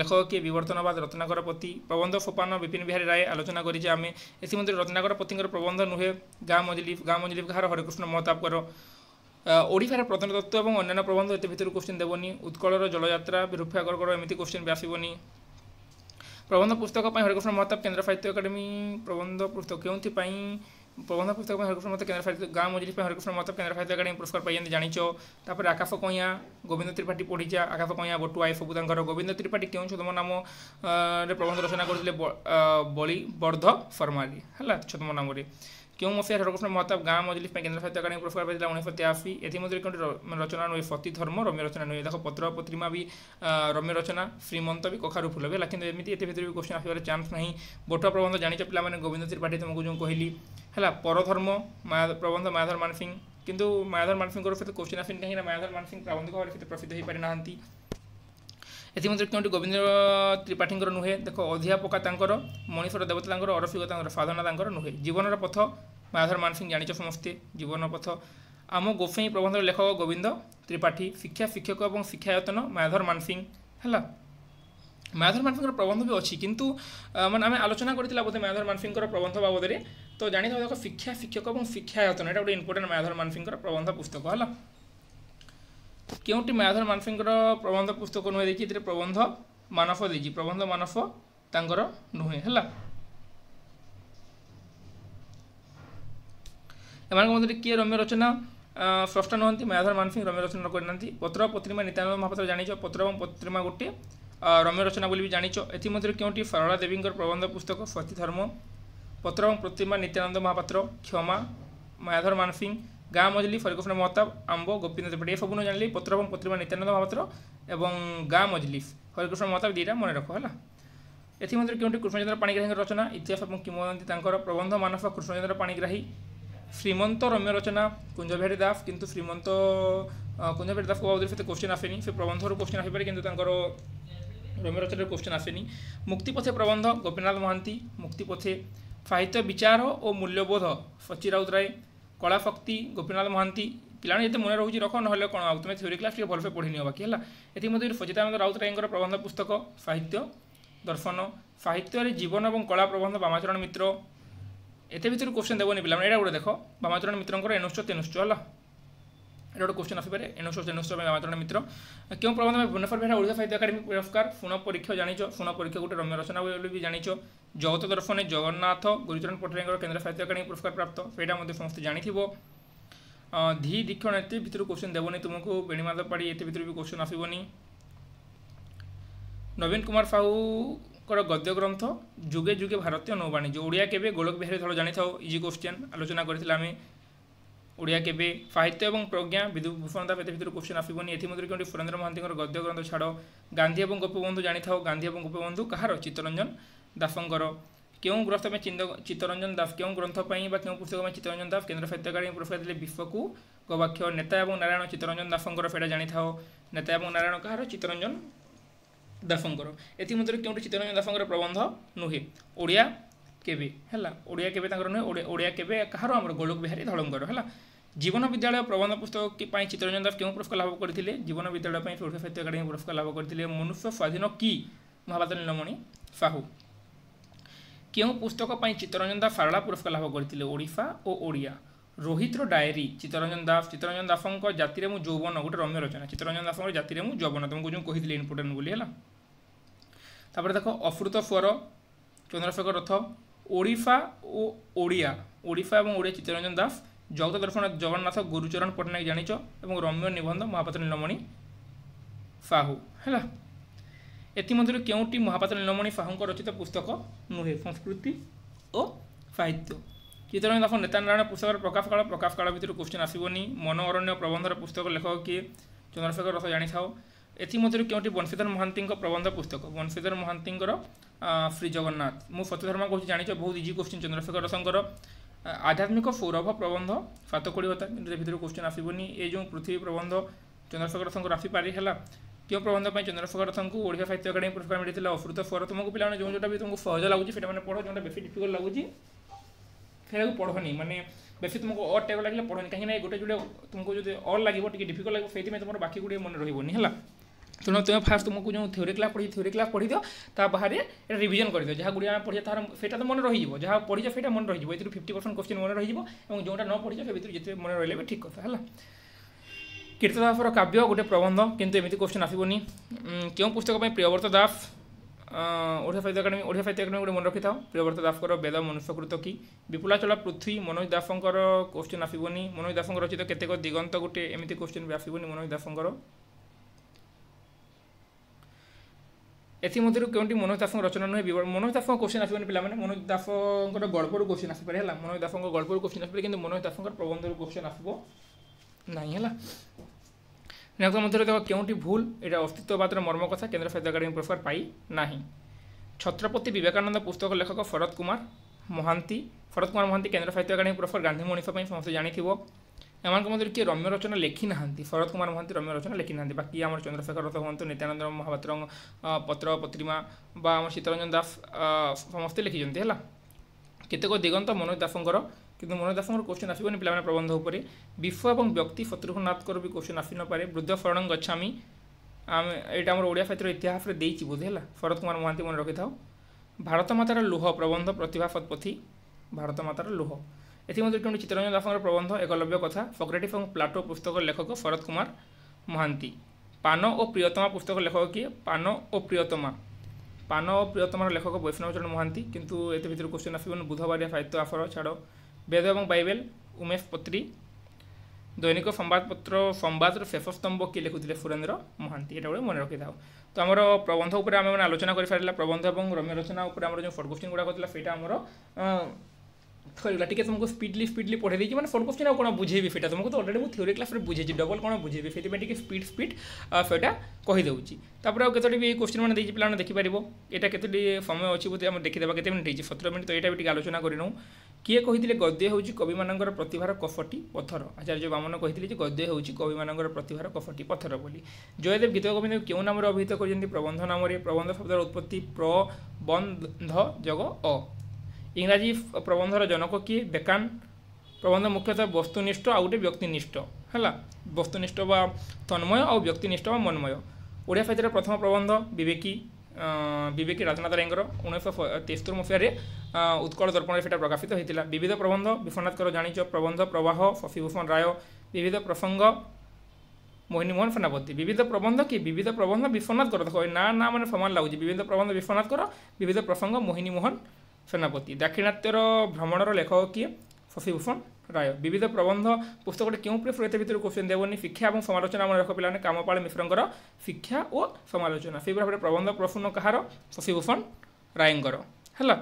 লেখক কি বিবর্তনবাদ রত্নাকর পতি প্রবন্ধ সোপান বিপিন বিহারী রায় আলোচনা করেছে আমি এসিমধ্যে রত্নাকর পতিঙ্কর প্রবন্ধ নুহে গাঁ মজলিফ গাঁ মজলিফ ঘার হরেকৃষ্ণ মহতাব মহতাবকর ଓଡ଼ିଶାର ପ୍ରତ୍ନତତ୍ତ୍ୱ ଏବଂ ଅନ୍ୟାନ୍ୟ ପ୍ରବନ୍ଧ ଏତେ ଭିତରୁ କୋଶ୍ଚିନ୍ ଦେବନି ଉତ୍କଳର ଜଳଯାତ୍ରା ବିରୂପା ଅଗ୍ରଗଡ଼ ଏମିତି କୋଶ୍ଚିନ୍ ବି ଆସିବନି ପ୍ରବନ୍ଧ ପୁସ୍ତକ ପାଇଁ ହରିକୃଷ୍ଣ ମହତାବ କେନ୍ଦ୍ର ସାହିତ୍ୟ ଏକାଡେମୀ ପ୍ରବନ୍ଧ ପୁସ୍ତକ କେଉଁଥିପାଇଁ প্রবন্ধ পুস্তক হরিকৃষ্ণ মতো কেন্দ্র সাহিত্য গাঁ মজুরি হরিকৃষ্ণ মতো কেন্দ্র সাহিত্য একাডেমী পুরস্কার পাইছেন জাঁচ তাপরে আকাশ কইয়া গোবিন্দ ত্রিপাঠী পড়িছা আকাশ কইয়া বটুয়া এসব তাঁর গোবিন্দ ত্রিপাঠী কেউ ছদম নামে প্রবন্ধ রচনা করলে বলি বর্ধ ফর্মালি হল ছদম নামে क्यों मुझसे हरकृष्ण महताब गांव मजलिस में केंद्र साहित्य अकादमी पुरस्कार पाई उन्नीस तेयाशी एमध्य रचना नुहे सती धर्म रम्य रचना नुहे देख पत्र पत्रिमा भी रम्य रचना श्रीमंत भी कखारू फूल भी लेकिन एमती एत भितर भी क्वेश्चन आसबार चान्स ना बोट प्रबंध जाच पे गोविंद त्रिपाठी तुमको जो कहली है परधर्म प्रबंध मायाधर मान सिंह कितु मायाधर मान सिंह सहित क्वेश्चन आसनी कहीं मायाधर मान सिंह प्राबंधिक भाव सहित प्रसिद्ध हो पारि ଏଥିମଧ୍ୟରୁ କେଉଁଠି ଗୋବିନ୍ଦ ତ୍ରିପାଠୀଙ୍କର ନୁହେଁ ଦେଖ ଅଧ୍ୟାପକା ତାଙ୍କର ମଣିଷର ଦେବତାଙ୍କର ତାଙ୍କର ଅରସିକ ତାଙ୍କର ସାଧନା ତାଙ୍କର ନୁହେଁ ଜୀବନର ପଥ ମାଧର ମାନସିଂ ଜାଣିଛ ସମସ୍ତେ ଜୀବନର ପଥ ଆମ ଗୋସେଇଁ ପ୍ରବନ୍ଧର ଲେଖକ ଗୋବିନ୍ଦ ତ୍ରିପାଠୀ ଶିକ୍ଷା ଶିକ୍ଷକ ଏବଂ ଶିକ୍ଷାୟତନ ମାଧର ମାନସିଂ ହେଲା ମାଧର ମାନସିଂଙ୍କର ପ୍ରବନ୍ଧ ବି ଅଛି କିନ୍ତୁ ମାନେ ଆମେ ଆଲୋଚନା କରିଥିଲା ବୋଧେ ମାଧର ମାନସିଂଙ୍କର ପ୍ରବନ୍ଧ ବାବଦରେ ତ ଜାଣିଥାଉ ଦେଖ ଶିକ୍ଷା ଶିକ୍ଷକ ଏବଂ ଶିକ୍ଷାୟତନ ଏଇଟା ଗୋଟେ ଇମ୍ପୋର୍ଟାଣ୍ଟ ମାଧର ମାନସିଂଙ୍କର ପ୍ରବନ୍ଧ ପୁସ୍ତକ ହେଲା କେଉଁଟି ମାୟାଧର ମାନସିଂହଙ୍କର ପ୍ରବନ୍ଧ ପୁସ୍ତକ ନୁହେଁ ଦେଖି ଏଥିରେ ପ୍ରବନ୍ଧ ମାନସ ଦେଇଛି ପ୍ରବନ୍ଧ ମାନସ ତାଙ୍କର ନୁହେଁ ହେଲା ଏମାନଙ୍କ ମଧ୍ୟରେ କିଏ ରମ୍ୟ ରଚନା ସ୍ରଷ୍ଟା ନୁହନ୍ତି ମାୟାଧର ମାନସିଂହ ରମ୍ୟ ରଚନା କରିନାହାନ୍ତି ପତ୍ର ପତ୍ରିମା ନିତ୍ୟାନନ୍ଦ ମହାପାତ୍ର ଜାଣିଛ ପତ୍ର ଏବଂ ପତ୍ରିମା ଗୋଟିଏ ରମ୍ୟ ରଚନା ବୋଲି ବି ଜାଣିଛ ଏଥିମଧ୍ୟରୁ କେଉଁଠି ସରଳା ଦେବୀଙ୍କର ପ୍ରବନ୍ଧ ପୁସ୍ତକ ସତୀଧର୍ମ ପତ୍ର ଏବଂ ପ୍ରତିମା ନିତ୍ୟାନନ୍ଦ ମହାପାତ୍ର କ୍ଷମା ମାୟାଧର ମାନସିଂହ ଗାଁ ମଜଲି ଫରିକଫନା ମହତାବ ଆମ୍ବ ଗୋପୀନାଥ ପେଟ ଏସବୁ ନ ଜାଣିଲି ପତ୍ର ଏବଂ ପତ୍ରିମା ନିତ୍ୟାନନ୍ଦ ମହାପାତ୍ର ଏବଂ ଗାଁ ମଜଲିଫ ହରିକୃଷ୍ଣ ମହତାବ ଦୁଇଟା ମନେ ରଖ ହେଲା ଏଥିମଧ୍ୟରୁ କେଉଁଠି କୃଷ୍ଣଚନ୍ଦ୍ର ପାଣିଗ୍ରାହୀଙ୍କ ରଚନା ଇତିହାସ ଏବଂ କିମ୍ବଦନ୍ତୀ ତାଙ୍କର ପ୍ରବନ୍ଧ ମାନସ କୃଷ୍ଣଚନ୍ଦ୍ର ପାଣିଗ୍ରାହୀ ଶ୍ରୀମନ୍ତ ରମ୍ୟ ରଚନା କୁଞ୍ଜବିହାରୀ ଦାସ କିନ୍ତୁ ଶ୍ରୀମନ୍ତ କୁଞ୍ଜବିହାରୀ ଦାସଙ୍କ ବାବଦରେ ସେତେ କୋଶ୍ଚିନ୍ ଆସେନି ସେ ପ୍ରବନ୍ଧରୁ କୋଶ୍ଚିନ୍ ଆସିପାରେ କିନ୍ତୁ ତାଙ୍କର ରମ୍ୟ ରଚନାରେ କୋଶ୍ଚିନ୍ ଆସେନି ମୁକ୍ତିପଥେ ପ୍ରବନ୍ଧ ଗୋପୀନାଥ ମହାନ୍ତି ମୁକ୍ତିପଥେ ସାହିତ୍ୟ ବିଚାର ଓ ମୂଲ୍ୟବୋଧ ସଚି ରାଉତରାୟ କଳାଶକ୍ତି ଗୋପୀନାଥ ମହାନ୍ତି ପିଲାମାନେ ଯେତେ ମନେ ରହୁଛି ରଖ ନହେଲେ କ'ଣ ଆଉ ତୁମେ ଥିଓରି କ୍ଲାସ୍ ଟିକେ ଭଲସେ ପଢ଼ି ନିଅ ବାକି ହେଲା ଏଥିମଧ୍ୟରୁ ସଚିତାନନ୍ଦ ରାଉତରାୟଙ୍କର ପ୍ରବନ୍ଧ ପୁସ୍ତକ ସାହିତ୍ୟ ଦର୍ଶନ ସାହିତ୍ୟରେ ଜୀବନ ଏବଂ କଳା ପ୍ରବନ୍ଧ ବାମାଚରଣ ମିତ୍ର ଏତେ ଭିତରୁ କୋଶ୍ଚେନ୍ ଦେବନି ପିଲାମାନେ ଏଇଟା ଗୋଟେ ଦେଖ ବାମାଚରଣ ମିତ୍ରଙ୍କର ଏଣୁଶ ତେଣୁଶ ହେଲା ଏଇଟା ଗୋଟେ କୋଶ୍ଚିନ୍ ଆସିପାରେ ଉଣେଇଶହ ଚଉରାନବେ ଜଣେ ମିତ୍ର କେଉଁ ପ୍ରବନ୍ଧ ପାଇଁ ଭୁବନେଶ୍ୱର ବେହେରା ଓଡ଼ିଶା ସାହିତ୍ୟ ଏକାଡେମୀ ପୁରସ୍କାର ଶୁଣ ପରୀକ୍ଷା ଜାଣିଛ ଶୁଣ ପରୀକ୍ଷା ଗୋଟେ ରମ୍ୟ ରଚନା ବୋଲି ବି ଜାଣିଛ ଜଗତ ଦର୍ଶନେ ଜଗନ୍ନାଥ ଗୁରୁଚରଣ ପଟ୍ଟନାୟକଙ୍କର କେନ୍ଦ୍ର ସାହିତ୍ୟ ଏକାଡେମୀ ପୁରସ୍କାର ପ୍ରାପ୍ତ ସେଇଟା ମଧ୍ୟ ସମସ୍ତେ ଜାଣିଥିବ ଧି ଦୀକ୍ଷଣ ଏତେ ଭିତରୁ କୋଶ୍ଚିନ୍ ଦେବନି ତୁମକୁ ବେଣୀମାଧ ପାଢ଼ୀ ଏତେ ଭିତରୁ ବି କୋଶ୍ଚିନ୍ ଆସିବନି ନବୀନ କୁମାର ସାହୁଙ୍କର ଗଦ୍ୟ ଗ୍ରନ୍ଥ ଯୁଗେ ଯୁଗେ ଭାରତୀୟ ନୌବାଣିଜ୍ୟ ଓଡ଼ିଆ କେବେ ଗୋଲକ ବିହାରୀ ଧଳ ଜାଣିଥାଉ ଇଜି କୋଶ୍ଚିନ୍ ଆଲୋଚନା କରିଥିଲେ ଆମେ ଓଡ଼ିଆ କେବେ ସାହିତ୍ୟ ଏବଂ ପ୍ରଜ୍ଞା ବିଭୂଷଣ ଦାସ ଭିତରୁ କୋଶ୍ଚିନ୍ ଆସିବନି ଏଥିମଧ୍ୟରୁ କେଉଁଠି ସୁରେନ୍ଦ୍ର ମହାନ୍ତିଙ୍କର ଗଦ୍ୟ ଗ୍ରନ୍ଥ ଛାଡ଼ ଗାନ୍ଧୀ ଏବଂ ଗୋପବନ୍ଧୁ ଜାଣିଥାଉ ଗାନ୍ଧୀ ଏବଂ ଗୋପବନ୍ଧୁ କାହାର ଚିତ୍ତରଞ୍ଜନ ଦାସଙ୍କର କେଉଁ ଗ୍ରନ୍ଥ ପାଇଁ ଚିତ୍ତରଞ୍ଜନ ଦାସ କେଉଁ ଗ୍ରନ୍ଥ ପାଇଁ ବା କେଉଁ ପୁସ୍ତକ ପାଇଁ ଚିତ୍ତରଞ୍ଜନ ଦାସ କେନ୍ଦ୍ର ସାହିତ୍ୟ ଏକାଡେମୀ ପୁରସ୍କାର ଦେଲେ ବିଶ୍ୱକୁ ଗବାକ୍ଷ ନେତା ଏବଂ ନାରାୟଣ ଚିତ୍ତରଞ୍ଜନ ଦାସଙ୍କର ସେଇଟା ଜାଣିଥାଉ ନେତା ଏବଂ ନାରାୟଣ କାହାର ଚିତ୍ତରଞ୍ଜନ ଦାସଙ୍କର ଏଥିମଧ୍ୟରୁ କେଉଁଠି ଚିତ୍ତରଞ୍ଜନ ଦାସଙ୍କର ପ୍ରବନ୍ଧ ନୁହେଁ ଓଡ଼ିଆ କେବେ ହେଲା ଓଡ଼ିଆ କେବେ ତାଙ୍କର ନୁହେଁ ଓଡ଼ିଆ କେବେ କାହାର ଆମର ଗୋଲକ ବିହାରୀ ଧଳଙ୍କର ହେଲା ଜୀବନ ବିଦ୍ୟାଳୟ ପ୍ରବନ୍ଧ ପୁସ୍ତକ ପାଇଁ ଚିତ୍ରରଞ୍ଜନ ଦାସ କେଉଁ ପୁରସ୍କାର ଲାଭ କରିଥିଲେ ଜୀବନ ବିଦ୍ୟାଳୟ ପାଇଁ ଓଡ଼ିଶା ସାହିତ୍ୟ ଏକାଡେମୀ ପୁରସ୍କାର ଲାଭ କରିଥିଲେ ମନୁଷ୍ୟ ସ୍ୱାଧୀନ କି ମହାଭାରତ ନୀଳମଣି ସାହୁ କେଉଁ ପୁସ୍ତକ ପାଇଁ ଚିତ୍ରରଞ୍ଜନ ଦାସ ଶାରଳା ପୁରସ୍କାର ଲାଭ କରିଥିଲେ ଓଡ଼ିଶା ଓ ଓଡ଼ିଆ ରୋହିତର ଡାଏରୀ ଚିତ୍ରରଞ୍ଜନ ଦାସ ଚିତ୍ରରଞ୍ଜନ ଦାସଙ୍କ ଜାତିରେ ମୁଁ ଯୌବନ ଗୋଟେ ରମ୍ୟ ରଚନା ଚିତ୍ରରଞ୍ଜନ ଦାସଙ୍କର ଜାତିରେ ମୁଁ ଯୌବନ ତୁମକୁ ଯେଉଁ କହିଥିଲି ଇମ୍ପୋର୍ଟାଣ୍ଟ ବୋଲି ହେଲା ତାପରେ ଦେଖ ଅଫୃତ ସ୍ୱର ଚନ୍ଦ୍ରଶେଖର ରଥ ওড়িফা ও ওড়িয়া ওড়িফা এবং ওড়িয়া চিত্তরঞ্জন দাস জগত দর্শন জগন্নাথ গুরুচরণ পট্টনাক জাঁচ এবং রম্য নিবন্ধ মহাপাত্র নীলমণি সাহু হ্যাঁ এতিমধ্যে কেউটি মহাপাত্র নীলমণি সাহুঙ্ রচিত পুস্তক নুহে সংস্কৃতি ও সাহিত্য চিত্তরঞ্জন দাস নেতানারায়ণ পুস্তকের প্রকাশ কাল প্রকাশ কাল ভিতরে কোশ্চিন আসবনি মনোরণ্য অরণ্য প্রবন্ধর পুস্তক লেখক কি চন্দ্রশেখর রথ জাঁথাও ଏଥିମଧ୍ୟରୁ କେଉଁଟି ବଂଶୀଧର ମହାନ୍ତିଙ୍କ ପ୍ରବନ୍ଧ ପୁସ୍ତକ ବଂଶୀଧର ମହାନ୍ତିଙ୍କର ଶ୍ରୀ ଜଗନ୍ନାଥ ମୁଁ ସତ୍ୟଧର୍ମା କହୁଛି ଜାଣିଛ ବହୁତ ଇଜି କୋଶ୍ଚିନ୍ ଚନ୍ଦ୍ରଶେଖର ରସଙ୍କର ଆଧ୍ୟାତ୍ମିକ ସୌରଭ ପ୍ରବନ୍ଧ ସାତକୋଡ଼ି ହତା କିନ୍ତୁ ସେ ଭିତରୁ କୋଶ୍ଚିନ୍ ଆସିବନି ଏ ଯେଉଁ ପୃଥିବୀ ପ୍ରବନ୍ଧ ଚନ୍ଦ୍ରଶେଖର ରସଙ୍କର ଆସିପାରି ହେଲା কেউ প্রবন্ধ পাই চন্দ্রশেখর রথঙ্কু ওড়িয়া সাহিত্য একাডেমী পুরস্কার মিলে অসৃত স্বর তোমাকে পিলা যে যেটা বি তোমাকে সহজ লাগুচি সেটা মানে পড়ো যেটা বেশি ডিফিকল্ট লাগুচি সেটা পড়নি মানে বেশি তোমাকে অড টাইপ লাগলে পড়নি কাহিঁকি না গোটে যোটে তোমাকে যদি অড লাগবে টিকে ডিফিকল্ট লাগবে সেইপাই তোমার বাকি গুড়িয়ে মনে রহবনি হলা ତେଣୁ ତୁମେ ଫାର୍ଷ୍ଟ ତୁମକୁ ଯେଉଁ ଥିଓରି କ୍ଲାସ୍ ପଢ଼ି ଥିଓରି କ୍ଲାସ୍ ପଢ଼ିଦିଅ ତା ବାହାରେ ଏଇଟା ରିଭିଜନ୍ କରିଦିଅ ଯାହା ଗୁଡ଼ିଏ ଆମେ ପଢ଼ିବା ତାହାର ସେଇଟା ତ ମନେ ରହିଯିବ ଯାହା ପଢ଼ିଛ ସେଇଟା ମନେ ରହିଯିବ ଏଥିରୁ ଫିଫ୍ଟି ପରସେଣ୍ଟ କୋଶ୍ଚିନ୍ ମନେ ରହିଯିବ ଏବଂ ଯେଉଁଟା ନ ପଢ଼ିଛ ସେ ଭିତରୁ ଯେତେ ମନେ ରହିଲେ ବି ଠିକ୍ କଥା ହେଲା କୀର୍ତ୍ତ ଦାସର କାବ୍ୟ ଗୋଟେ ପ୍ରବନ୍ଧ କିନ୍ତୁ ଏମିତି କୋଶ୍ଚିନ୍ ଆସିବନି କେଉଁ ପୁସ୍ତକ ପାଇଁ ପ୍ରିୟବ୍ରତ ଦାସ ଓଡ଼ିଶା ସାହିତ୍ୟ ଏକାଡେମୀ ଓଡ଼ିଶା ସାହିତ୍ୟ ଏକାଡେମୀ ଗୋଟେ ମନେ ରଖିଥାଉ ପ୍ରିୟବ୍ରତ ଦାସଙ୍କର ବେଦ ମନୁଷ୍ୟକୃତ କି ବିପୁଳାଚଳ ପୃଥ୍ୱୀ ମନୋଜ ଦାସଙ୍କର କୋଶ୍ଚିନ୍ ଆସିବନି ମନୋଜ ଦାସଙ୍କ ରଚିତ କେତେକ ଦିଗନ୍ତ ଗୋଟେ ଏମିତି କୋଶ୍ଚିନ୍ ବି ଆସିବନି ମନୋଜ ଦାସଙ୍କର ଏଥିମଧ୍ୟରୁ କେଉଁଠି ମନୋଜ ଦାସଙ୍କ ରଚନା ନୁହେଁ ବିବରଣୀ ମନୋଜ ଦାସଙ୍କ କୋଶ୍ଚିନ୍ ଆସିବନି ପିଲାମାନେ ମନୋଜ ଦାସଙ୍କର ଗଳ୍ପରୁ କୋଶ୍ଚିନ୍ ଆସିପାରେ ହେଲା ମନୋଜ ଦାସଙ୍କ ଗଳ୍ପରୁ କୋଶ୍ଚିନ୍ ଆସିପାରେ କିନ୍ତୁ ମନୋଜ ଦାସଙ୍କର ପ୍ରବନ୍ଧରୁ କୋଶ୍ଚିନ୍ ଆସିବ ନାହିଁ ହେଲା ନେତା ମଧ୍ୟରେ ଦେଖ କେଉଁଠି ଭୁଲ ଏଇଟା ଅସ୍ତିତ୍ୱବାଦର ମର୍ମ କଥା କେନ୍ଦ୍ର ସାହିତ୍ୟ ଏକାଡେମୀ ପୁରସ୍କାର ପାଇ ନାହିଁ ଛତ୍ରପତି ବିବେକାନନ୍ଦ ପୁସ୍ତକ ଲେଖକ ଶରତ କୁମାର ମହାନ୍ତି ଶରତ କୁମାର ମହାନ୍ତି କେନ୍ଦ୍ର ସାହିତ୍ୟ ଏକାଡେମୀ ପୁରସ୍କାର ଗାନ୍ଧୀ ମଣିଷ ପାଇଁ ସମସ୍ତେ ଜାଣିଥିବ ଏମାନଙ୍କ ମଧ୍ୟରୁ କିଏ ରମ୍ୟ ରଚନା ଲେଖିନାହାନ୍ତି ଶରତ କୁମାର ମହାନ୍ତି ରମ୍ୟ ରଚନା ଲେଖିନାହାନ୍ତି ବାକି ଆମର ଚନ୍ଦ୍ରଶେଖର ରଥ ହୁଅନ୍ତୁ ନିତ୍ୟାନନ୍ଦ ମହାପାତ୍ର ପତ୍ର ପତ୍ରିମା ବା ଆମର ଶୀତରଞ୍ଜନ ଦାସ ସମସ୍ତେ ଲେଖିଛନ୍ତି ହେଲା କେତେକ ଦିଗନ୍ତ ମନୋଜ ଦାସଙ୍କର কিন্তু মনোজ দাসଙ୍କର কোশ্চেন আসিবনি পিলাମାନେ প্রবন্ধ উপরে বিশ্ব এবং ব্যক্তি শত্রুঘ্ননাথଙ୍କର ବି কোশ্চেন আসি নপারে বৃদ্ধ শরণ গচ্ছামি ଆମେ ଏଇଟା ଆମର ଓଡ଼ିଆ ସାହିତ୍ୟର ଇତିହାସରେ ଦେଇଛି ବୋଧେ ହେଲା ଶରତ କୁମାର ମହାନ୍ତି ମନେ ରଖିଥାଉ ଭାରତ ମାତାର ଲୁହ ପ୍ରବନ୍ଧ ପ୍ରତିଭା ଶତପଥୀ ଭାରତ ମାତାର ଲୁହ ଏଥିମଧ୍ୟରୁ ଜଣେ ଚିତ୍ତରଞ୍ଜନ ଦାସଙ୍କର ପ୍ରବନ୍ଧ ଏକଲବ୍ୟ କଥା ଫକ୍ରେଟିଭ୍ ଏବଂ ପ୍ଲାଟୋ ପୁସ୍ତକର ଲେଖକ ଶରତ କୁମାର ମହାନ୍ତି ପାନ ଓ ପ୍ରିୟତମା ପୁସ୍ତକ ଲେଖକ କିଏ ପାନ ଓ ପ୍ରିୟତମା ପାନ ଓ ପ୍ରିୟତମାର ଲେଖକ ବୈଷ୍ଣବଚରଣ ମହାନ୍ତି କିନ୍ତୁ ଏତେ ଭିତରୁ କୋଶ୍ଚିନ୍ ଆସିବନି ବୁଧବାରିଆ ସାହିତ୍ୟ ଆଫର ଛାଡ଼ ବେଦ ଏବଂ ବାଇବେଲ ଉମେଶ ପତ୍ରୀ ଦୈନିକ ସମ୍ବାଦପତ୍ର ସମ୍ବାଦର ଶେଷ ସ୍ତମ୍ଭ କିଏ ଲେଖୁଥିଲେ ସୁରେନ୍ଦ୍ର ମହାନ୍ତି ଏଇଟା ଗୋଟେ ମନେ ରଖିଥାଉ ତ ଆମର ପ୍ରବନ୍ଧ ଉପରେ ଆମେମାନେ ଆଲୋଚନା କରିପାରିଲା ପ୍ରବନ୍ଧ ଏବଂ ରମ୍ୟ ରଚନା ଉପରେ ଆମର ଯେଉଁ ସର୍ଟ କୋଶ୍ଚିନ୍ ଗୁଡ଼ାକ ଥିଲା ସେଇଟା ଆମର ସରିଗଲା ଟିକେ ତୁମକୁ ସ୍ପିଡ଼ଲି ସ୍ପିଡ଼ଲି ପଢ଼େଇ ଦେଇଛି ମାନେ ଫୋର୍ କ୍ୱେଶ୍ଚିନ୍ ଆଉ କ'ଣ ବୁଝେଇବି ସେଇଟା ତୁମକୁ ତ ଅଲରେଡ଼ି ମୁଁ ଥିଓରି କ୍ଲାସ୍ରେ ବୁଝେଇଛି ଡବଲ୍ କ'ଣ ବୁଝେଇବି ସେଥିପାଇଁ ଟିକେ ସ୍ପିଡ଼ ସ୍ପିଡ଼ ସେଇଟା କହିଦେଉଛି ତାପରେ ଆଉ କେତୋଟି ବି କ୍ୱେଶ୍ଚିନ୍ ମାନେ ଦେଇଛି ପିଲାମାନେ ଦେଖିପାରିବ ଏଇଟା କେତୋଟି ସମୟ ଅଛି ବୋଧେ ଆମେ ଦେଖିଦେବା କେତେ ମିନିଟ୍ ହେଇଛି ସତର ମିନିଟ୍ ତ ଏଇଟା ବି ଟିକେ ଆଲୋଚନା କରିନେଉ କିଏ କହିଥିଲେ ଗଦ୍ୟ ହେଉଛି କବିମାନଙ୍କର ପ୍ରତିଭାର କଫଟି ପଥର ଆଚାର୍ଯ୍ୟ ବାମନ କହିଥିଲେ ଯେ ଗଦ୍ୟ ହେଉଛି କବିମାନଙ୍କର ପ୍ରତିଭାର କଫଟି ପଥର ବୋଲି ଜୟଦେବ ଗୀତ ଗୋବିନ୍ଦକୁ କେଉଁ ନାମରେ ଅଭିହିତ କରିଛନ୍ତି ପ୍ରବନ୍ଧ ନାମରେ ପ୍ରବନ୍ଧ ଶବ୍ଦର ଉତ୍ପତ୍ତି ପ୍ରବନ୍ଧ ଯୋଗ ଅ ইংরাজি প্রবন্ধর জনক কি বেকান প্রবন্ধ মুখ্যতঃ বস্তুনিষ্ঠ আউ গোটে ব্যক্তিনিষ্ঠ ହେଲା ବସ୍ତୁନିଷ୍ଠ ବା ତନ୍ମୟ ଆଉ ବ୍ୟକ୍ତିନିଷ୍ଠ ବା ମନ୍ମୟ ଓଡ଼ିଆ ସାହିତ୍ୟର ପ୍ରଥମ ପ୍ରବନ୍ଧ ବିବେକୀ ବିବେକୀ ରାଜନାଥ ରାୟଙ୍କର ଉଣେଇଶହ ତେସ୍ତରି ମସିହାରେ ଉତ୍କଳ ଦର୍ପଣରେ ସେଟା ପ୍ରକାଶିତ ହୋଇଥିଲା ବିବିଧ ପ୍ରବନ୍ଧ ବିଶ୍ୱନାଥଙ୍କର ଜାଣିଛ ପ୍ରବନ୍ଧ ପ୍ରବାହ ଶଶିଭୂଷଣ ରାୟ ବିବିଧ ପ୍ରସଙ୍ଗ ମୋହିନୀମୋହନ ସେନାପତି ବିବିଧ ପ୍ରବନ୍ଧ କି ବିବିଧ ପ୍ରବନ୍ଧ ବିଶ୍ୱନାଥଙ୍କର ଦେଖ ନା ନା ମାନେ ସମାନ ଲାଗୁଛି ବିବିଧ ପ୍ରବନ୍ଧ ବିଶ୍ୱନାଥଙ୍କର ବିବିଧ ପ୍ରସଙ୍ଗ ମୋହିନୀମୋହନ ସେନାପତି ଦାକ୍ଷିଣାତ୍ୟର ଭ୍ରମଣର ଲେଖକ କିଏ ଶଶିଭୂଷଣ ରାୟ ବିବିଧ ପ୍ରବନ୍ଧ ପୁସ୍ତକଟି କେଉଁ ଉପରେ ଫେରିତ ଭିତରୁ କୋଶ୍ଚିନ୍ ଦେବନି ଶିକ୍ଷା ଏବଂ ସମାଲୋଚନା ମନେ ରଖ ପିଲାମାନେ କାମପାଳ ମିଶ୍ରଙ୍କର ଶିକ୍ଷା ଓ ସମାଲୋଚନା ସେହିପରି ଭାବରେ ପ୍ରବନ୍ଧ ପ୍ରସନ୍ନ କାହାର ଶଶିଭୂଷଣ ରାୟଙ୍କର ହେଲା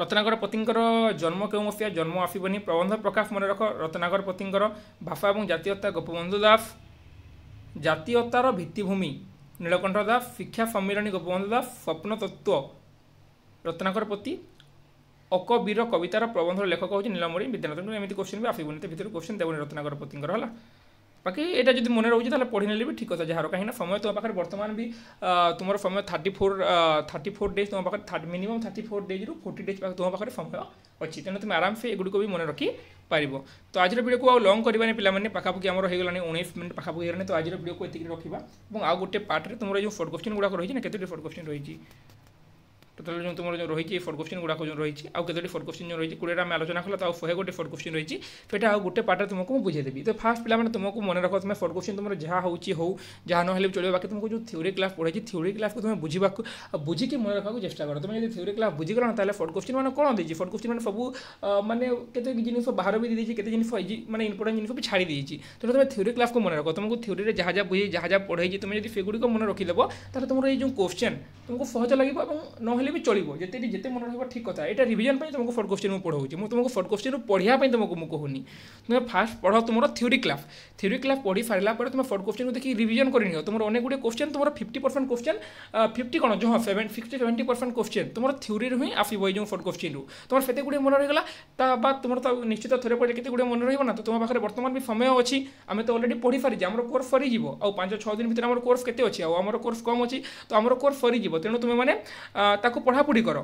ରତ୍ନାକର ପତିଙ୍କର ଜନ୍ମ କେଉଁ ମସିହା ଜନ୍ମ ଆସିବନି ପ୍ରବନ୍ଧ ପ୍ରକାଶ ମନେ ରଖ ରତ୍ନାକର ପତିଙ୍କର ଭାଷା ଏବଂ ଜାତୀୟତା ଗୋପବନ୍ଧୁ ଦାସ ଜାତୀୟତାର ଭିତ୍ତିଭୂମି ନୀଳକଣ୍ଠ ଦାସ ଶିକ୍ଷା ସମ୍ମିଳନୀ ଗୋପବନ୍ଧୁ ଦାସ ସ୍ୱପ୍ନ ତତ୍ତ୍ୱ রত্নাকর পতি অকবীর কবিতার প্রবন্ধর লেখক হচ্ছে নীলমণি বিদ্যানাথ এমনি কোশ্চিন বি আসবনি তা ভিতরে কোশ্চিন দেবনি রত্নাকর পতিঙ্কর হল বাকি এটা যদি মনে রয়েছে তাহলে পড়ি নেলে বি ঠিক কথা যার কিনা সময় তোমার পাখে বর্তমান বি তোমার সময় thirty four thirty four days তোমার পাখে থার্টি মিনিমম থার্টি ফোর ডেজরু ফোর্টি ডেজ তোমার পাখে সময় অছি তেমন তুমি আরামসে এগুলো বি মনে রকি পারিব তো আজির ভিডিওকে আউ লং করবানি পিলামানে পাখাপাখি আমার হয়েগলানি উনিশ মিনিট পাখাপাখি হয়েগলানি তো আজির ভিডিওকে এতিকি রখিবা এবং আউ গোটে পার্টরে তোমার যে শর্ট কোশ্চিন গুড়া রয়েছে না কতটি শর্ট কোশ্চিন রয়েছে ଟୋଟାଲ୍ ଯେଉଁ ତୁମର ଯେଉଁ ରହିଛି ଫୋର୍ କୋଶ୍ଚିନ୍ ଗୁଡ଼ାକ ଯେଉଁ ରହିଛି ଆଉ କେତୋଟି ଫୋର୍ କୋଶ୍ଚିନ୍ ଯେଉଁ ରହିଛି କୋଡ଼ିଏଟା ଆମେ ଆଲୋଚନା କଲା ତ ଆଉ ଶହେ ଗୋଟେ ଫୋର୍ କୋଶ୍ଚିନ୍ ରହିଛି ସେଇଟା ଆଉ ଗୋଟେ ପାର୍ଟରେ ତୁମକୁ ମୁଁ ବୁଝେଇଦେବି ତ ଫାର୍ଷ୍ଟ ପିଲାମାନେ ତୁମକୁ ମନେ ରଖ ତୁମେ ଫୋର୍ କୋଶ୍ଚିନ୍ ତୁମର ଯାହା ହେଉଛି ହଉ ଯାହା ନହେଲେ ବି ଚଳିବ ବାକି ତୁମକୁ ଯେଉଁ ଥିଓରି କ୍ଲାସ୍ ପଢ଼ାଇଛି ଥିଓରି କ୍ଲାସ୍କୁ ତୁମେ ବୁଝିବାକୁ ବୁଝିକି ମନେ ରଖିବାକୁ ଚେଷ୍ଟା କର ତୁମେ ଯଦି ଥିଓରି କ୍ଲାସ୍ ବୁଝିଗଲ ନା ତାହେଲେ ଫୋର୍ କୋଶ୍ଚିନ୍ ମାନେ କ'ଣ ଦେଇଛି ଫୋର୍ କୋଶ୍ଚିନ୍ ମାନେ ସବୁ ମାନେ କେତେ ଜିନିଷ ବାହାର ବି ଦେଇଛି କେତେ ଜିନିଷ ମାନେ ଇମ୍ପୋର୍ଟାଣ୍ଟ ଜିନିଷ ବି ଛାଡ଼ି ଦେଇଛି ତେଣୁ ତୁମେ ଥିଓରି କ୍ଲାସ୍କୁ ମନେ ରଖ ତୁମକୁ ଥିଓରିରେ ଯାହା ଯାହା ବୁଝେଇ ଯାହା ଯାହା ପଢ଼େଇଛି ତୁମେ ଯଦି ସେଗୁଡ଼ିକ ମନେ ରଖିଦେବ ତାହେଲେ ତୁମର ଏଇ ଯେଉଁ କୋଶ୍ଚିନ୍ ତୁମକୁ ସହଜ ଲାଗିବ ଏବଂ ନହେଲେ ହେଲେ ବି ଚଳିବ ଯେତେ ଯେତେ ମନେ ରହିବ ଠିକ୍ କଥା ଏଇଟା ରିଭିଜନ୍ ପାଇଁ ତୁମକୁ ଫର୍ଟ କୋଶ୍ଚିନ୍ ମୁଁ ପଢ଼ାଉଛି ମୁଁ ତୁମକୁ ଫର୍ଟ କୋଶ୍ଚିନ୍ରୁ ପଢ଼ିବା ପାଇଁ ତୁମକୁ ମୁଁ କହୁନି ତୁମେ ଫାଷ୍ଟ ପଢ଼ ତୁମର ଥିଓରି କ୍ଲାସ୍ ଥିଓରି କ୍ଲାସ୍ ପଢ଼ି ସାରିଲା ପରେ ତୁମେ ଫର୍ଟ କୋଶ୍ଚିନ୍କୁ ଦେଖି ରିଭିଜନ୍ କରିନିଅ ତୁମର ଅନେକ ଗୁଡ଼ିଏ କୋଶ୍ଚିନ୍ ତୁମର ଫିଫ୍ଟି ପରସେଣ୍ଟ କୋଶ୍ଚିନ୍ ଫିଫ୍ଟି କ'ଣ ହଁ seven sixty seventy percent question ତୁମର ଥିଓରିରୁ ହିଁ ଆସିବ ଏଇ ଯେଉଁ ଫର୍ଟ କୋଶ୍ଚିନ୍ରୁ ତୁମର ସେତେ ଗୁଡ଼ିଏ ମନେ ରହିଗଲା ତା ବା ତୁମର ତ ନିଶ୍ଚିତ ଥରେ ପରେ କେତେ ଗୁଡ଼ିଏ ମନେ ରହିବ ନା ତ ତୁମ ପାଖରେ ବର୍ତ୍ତମାନ ବି ସମୟ ଅଛି ଆମେ ତ ଅଲରେଡ଼ି ପଢ଼ି ସାରିଛେ ଆମର କୋର୍ସ ସରିଯିବ ଆଉ ପାଞ୍ଚ ଛଅ ଦିନ ଭିତରେ ଆମର କୋର୍ସ କେତେ ଅଛି ଆଉ ଆମର କୋର୍ସ କମ୍ ଅଛି ତ ଆମର କୋର୍ସ ସରିଯିବ ତେଣୁ ତୁମେମାନେ ତାକୁ ତାକୁ ପଢ଼ାପଢ଼ି କର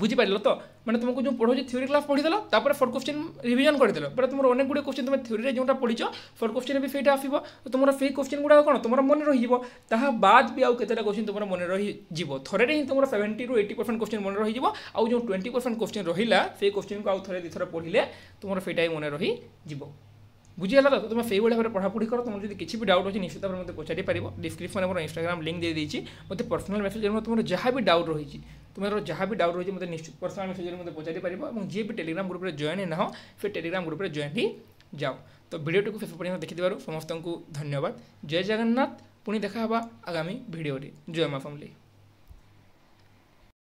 ବୁଝିପାରିଲ ତ ମାନେ ତୁମକୁ ଯେଉଁ ପଢ଼ଉଛି ଥିଓରି କ୍ଲାସ୍ ପଢ଼ିଦେଲ ତାପରେ ଫୋର୍ କୋଶ୍ଚିନ୍ ରିଭିଜନ୍ କରିଦେଲ ପରେ ତୁମର ଅନେକ ଗୁଡ଼ିଏ କୋଶ୍ଚିନ୍ ତୁମେ ଥିଓରିରେ ଯେଉଁଟା ପଢ଼ିଛ ଫୋର୍ କୋଶ୍ଚିନ୍ ବି ସେଇଟା ଆସିବ ତୁମର ସେଇ କୋଶ୍ଚିନ୍ ଗୁଡ଼ାକ କ'ଣ ତୁମର ମନେ ରହିଯିବ ତାହା ବାଦ ବି ଆଉ କେତେଟା କୋଶ୍ଚିନ୍ ତୁମର ମନେ ରହିଯିବ ଥରେ ହିଁ ତୁମର ସେଭେଣ୍ଟିରୁ ଏଇଟି ପରସେଣ୍ଟ କୋଶ୍ଚିନ୍ ମନେ ରହିଯିବ ଆଉ ଯେଉଁ ଟ୍ୱେଣ୍ଟି ପରସେଣ୍ଟ କୋଶ୍ଚିନ୍ ରହିଲା ସେଇ କୋଶ୍ଚିନ୍କୁ ଆଉ ଥରେ ଦୁଇ ଥର ପଢ଼ିଲେ ତୁମର ସେଇଟା ହିଁ ମନେ ରହିଯିବ ବୁଝିଗଲା ତ ତୁମେ ସେଇଭଳି ଭାବରେ ପଢ଼ାପଢ଼ି କର ତୁମର ଯଦି କିଛି ବି ଡାଉଟ୍ ଅଛି ନିଶ୍ଚିତ ଭାବରେ ମୋତେ ପଚାରିପାରିବ ଡିସ୍କ୍ରିପ୍ସନ୍ରେ ମୋର ଇନ୍ଷ୍ଟାଗ୍ରାମ୍ ଲିଙ୍କ୍ ଦେଇଦେଇଛି ମୋତେ ପର୍ସନାଲ୍ ମେସେଜ୍ରେ ତୁମର ଯାହା ବି ଡାଉଟ୍ ରହିଛି ତୁମର ଯାହା ବି ଡାଉଟ୍ ରହିଛି ମୋତେ ନିଶ୍ଚିତ ପର୍ସନାଲ୍ ମେସେଜ୍ରେ ମୋତେ ପଚାରିପାରିବ ଏବଂ ଯିଏ ବି ଟେଲିଗ୍ରାମ୍ ଗ୍ରୁପ୍ରେ ଜଏନ୍ ହେଇ ନାହ ସେ ଟେଲିଗ୍ରାମ୍ ଗ୍ରୁପ୍ରେ ଜଏନ୍ ହେଇ ଯାଅ ତ ଭିଡ଼ିଓଟିକୁ ଶେଷ ପର୍ଯ୍ୟନ୍ତ ଦେଖିଥିବାରୁ ସମସ୍ତଙ୍କୁ ଧନ୍ୟବାଦ ଜୟ ଜଗନ୍ନାଥ ପୁଣି ଦେଖା ହେବା ଆଗାମୀ ଭିଡ଼ିଓରେ ଜୟ ମା ଫ୍ୟାମିଲି